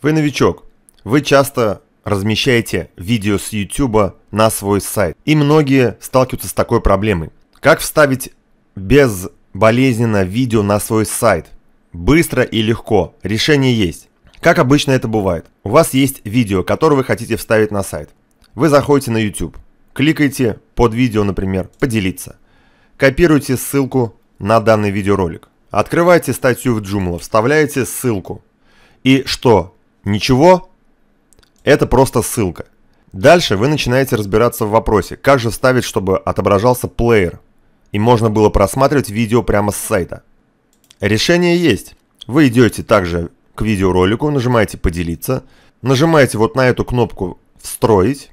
Вы новичок. Вы часто размещаете видео с YouTube на свой сайт. И многие сталкиваются с такой проблемой. Как вставить безболезненно видео на свой сайт? Быстро и легко. Решение есть. Как обычно это бывает. У вас есть видео, которое вы хотите вставить на сайт. Вы заходите на YouTube. кликаете под видео, например, «Поделиться». копируете ссылку на данный видеоролик. Открываете статью в Joomla, вставляете ссылку. И что? Ничего? Это просто ссылка. Дальше вы начинаете разбираться в вопросе, как же вставить, чтобы отображался плеер, и можно было просматривать видео прямо с сайта. Решение есть. Вы идете также к видеоролику, нажимаете «Поделиться», нажимаете вот на эту кнопку «Встроить»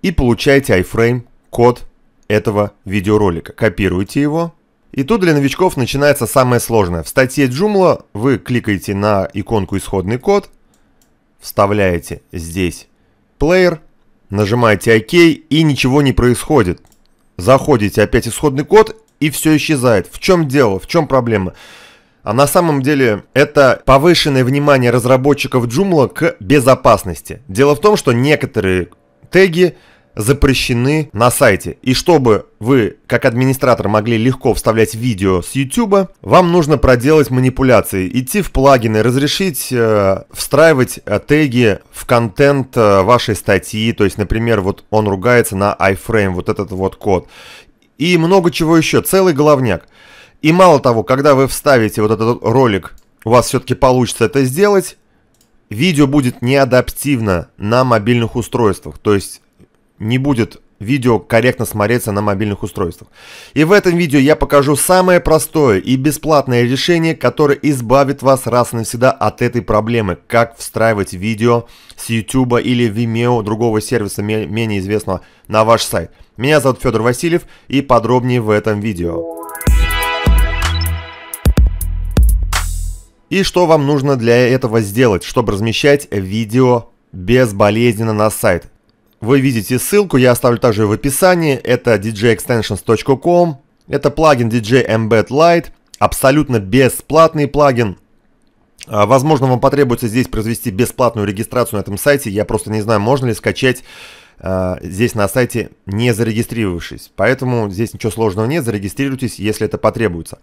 и получаете iframe, код этого видеоролика. Копируете его. И тут для новичков начинается самое сложное. В статье Joomla вы кликаете на иконку «Исходный код», вставляете здесь плеер, нажимаете ОК и ничего не происходит. Заходите опять исходный код и все исчезает. В чем дело, в чем проблема? А на самом деле это повышенное внимание разработчиков Joomla к безопасности. Дело в том, что некоторые теги запрещены на сайте. И чтобы вы, как администратор, могли легко вставлять видео с YouTube, вам нужно проделать манипуляции, идти в плагины, разрешить э, встраивать э, теги в контент э, вашей статьи, то есть, например, вот он ругается на iframe, вот этот вот код, и много чего еще, целый головняк. И мало того, когда вы вставите вот этот ролик, у вас все-таки получится это сделать, видео будет неадаптивно на мобильных устройствах, то есть не будет видео корректно смотреться на мобильных устройствах. И в этом видео я покажу самое простое и бесплатное решение, которое избавит вас раз и навсегда от этой проблемы, как встраивать видео с YouTube или Vimeo, другого сервиса менее известного, на ваш сайт. Меня зовут Федор Васильев и подробнее в этом видео. И что вам нужно для этого сделать, чтобы размещать видео безболезненно на сайт. Вы видите ссылку, я оставлю также в описании. Это djextensions.com. Это плагин DJ Embed Lite. Абсолютно бесплатный плагин. А, возможно, вам потребуется здесь произвести бесплатную регистрацию на этом сайте. Я просто не знаю, можно ли скачать а, здесь на сайте, не зарегистрировавшись. Поэтому здесь ничего сложного нет, зарегистрируйтесь, если это потребуется.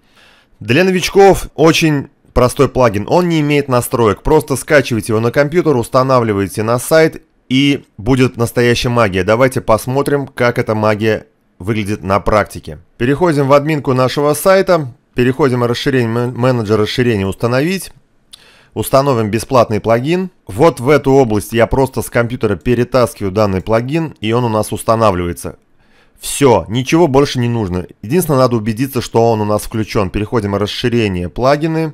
Для новичков очень простой плагин, он не имеет настроек. Просто скачиваете его на компьютер, устанавливаете на сайт и будет настоящая магия. Давайте посмотрим, как эта магия выглядит на практике. Переходим в админку нашего сайта, переходим в расширение, менеджер расширения «Установить», установим бесплатный плагин. Вот в эту область я просто с компьютера перетаскиваю данный плагин, и он у нас устанавливается. Все, ничего больше не нужно. Единственное, надо убедиться, что он у нас включен. Переходим в расширение «Плагины»,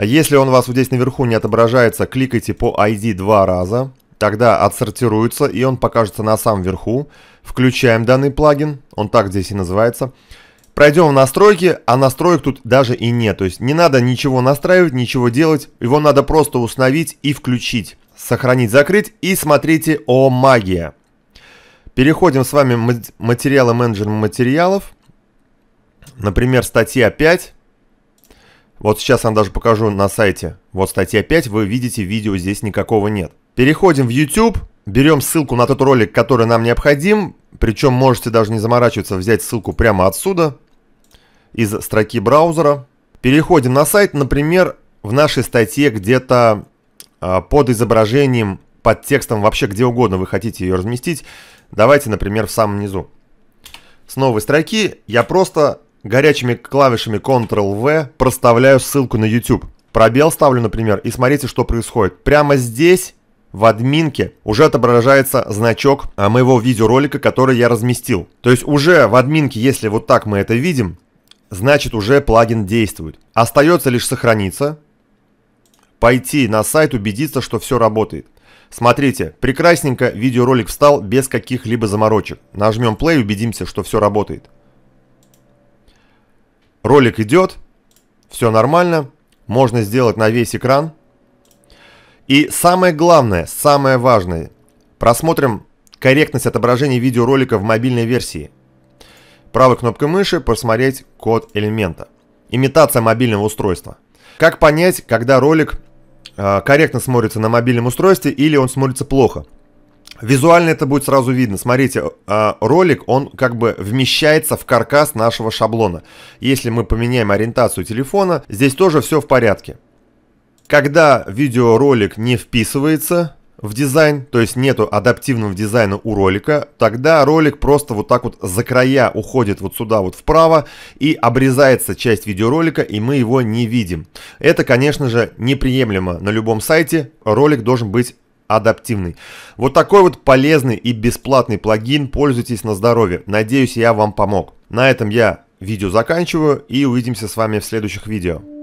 а если он у вас вот здесь наверху не отображается, кликайте по ID два раза. Тогда отсортируется, и он покажется на самом верху. Включаем данный плагин, он так здесь и называется. Пройдем в настройки, а настроек тут даже и нет. То есть не надо ничего настраивать, ничего делать. Его надо просто установить и включить. Сохранить, закрыть и смотрите «О, магия». Переходим с вами материалы менеджер материалов. Например, статья 5. Вот сейчас вам даже покажу на сайте. Вот статья 5, вы видите, видео здесь никакого нет. Переходим в YouTube, берем ссылку на тот ролик, который нам необходим. Причем можете даже не заморачиваться, взять ссылку прямо отсюда, из строки браузера. Переходим на сайт, например, в нашей статье где-то а, под изображением, под текстом, вообще где угодно вы хотите ее разместить. Давайте, например, в самом низу. С новой строки я просто Горячими клавишами Ctrl-V проставляю ссылку на YouTube. Пробел ставлю, например, и смотрите, что происходит. Прямо здесь в админке уже отображается значок а, моего видеоролика, который я разместил. То есть уже в админке, если вот так мы это видим, значит уже плагин действует. Остается лишь сохраниться, пойти на сайт, убедиться, что все работает. Смотрите, прекрасненько видеоролик встал без каких-либо заморочек. Нажмем play, убедимся, что все работает. Ролик идет, все нормально, можно сделать на весь экран. И самое главное, самое важное, просмотрим корректность отображения видеоролика в мобильной версии. Правой кнопкой мыши просмотреть код элемента. Имитация мобильного устройства. Как понять, когда ролик а, корректно смотрится на мобильном устройстве или он смотрится плохо? Визуально это будет сразу видно. Смотрите, а, ролик, он как бы вмещается в каркас нашего шаблона. Если мы поменяем ориентацию телефона, здесь тоже все в порядке. Когда видеоролик не вписывается в дизайн, то есть нету адаптивного дизайна у ролика, тогда ролик просто вот так вот за края уходит вот сюда вот вправо и обрезается часть видеоролика, и мы его не видим. Это, конечно же, неприемлемо на любом сайте, ролик должен быть адаптивный. Вот такой вот полезный и бесплатный плагин. Пользуйтесь на здоровье. Надеюсь, я вам помог. На этом я видео заканчиваю и увидимся с вами в следующих видео.